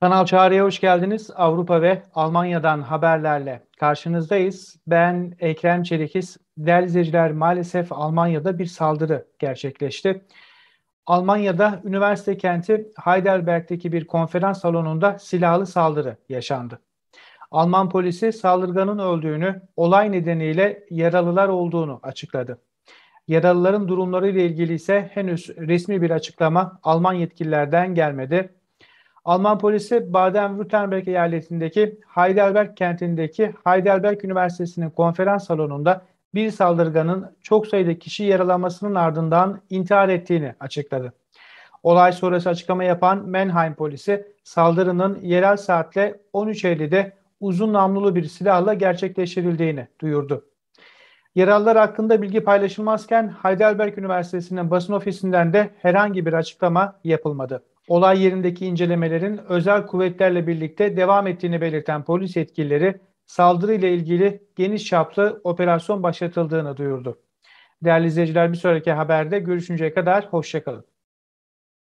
Kanal Çağrı'ya hoş geldiniz. Avrupa ve Almanya'dan haberlerle karşınızdayız. Ben Ekrem Çelikis. Değerli izleyiciler maalesef Almanya'da bir saldırı gerçekleşti. Almanya'da üniversite kenti Heidelberg'deki bir konferans salonunda silahlı saldırı yaşandı. Alman polisi saldırganın öldüğünü, olay nedeniyle yaralılar olduğunu açıkladı. Yaralıların durumları ile ilgili ise henüz resmi bir açıklama Alman yetkililerden gelmedi. Alman polisi Baden-Württemberg eyaletindeki Heidelberg kentindeki Heidelberg Üniversitesi'nin konferans salonunda bir saldırganın çok sayıda kişi yaralamasının ardından intihar ettiğini açıkladı. Olay sonrası açıklama yapan Mannheim polisi saldırının yerel saatle 13.50'de uzun namlulu bir silahla gerçekleştirildiğini duyurdu. Yaralılar hakkında bilgi paylaşılmazken Heidelberg Üniversitesi'nin basın ofisinden de herhangi bir açıklama yapılmadı. Olay yerindeki incelemelerin özel kuvvetlerle birlikte devam ettiğini belirten polis yetkilileri saldırıyla ilgili geniş çaplı operasyon başlatıldığını duyurdu. Değerli izleyiciler bir sonraki haberde görüşünceye kadar hoşçakalın.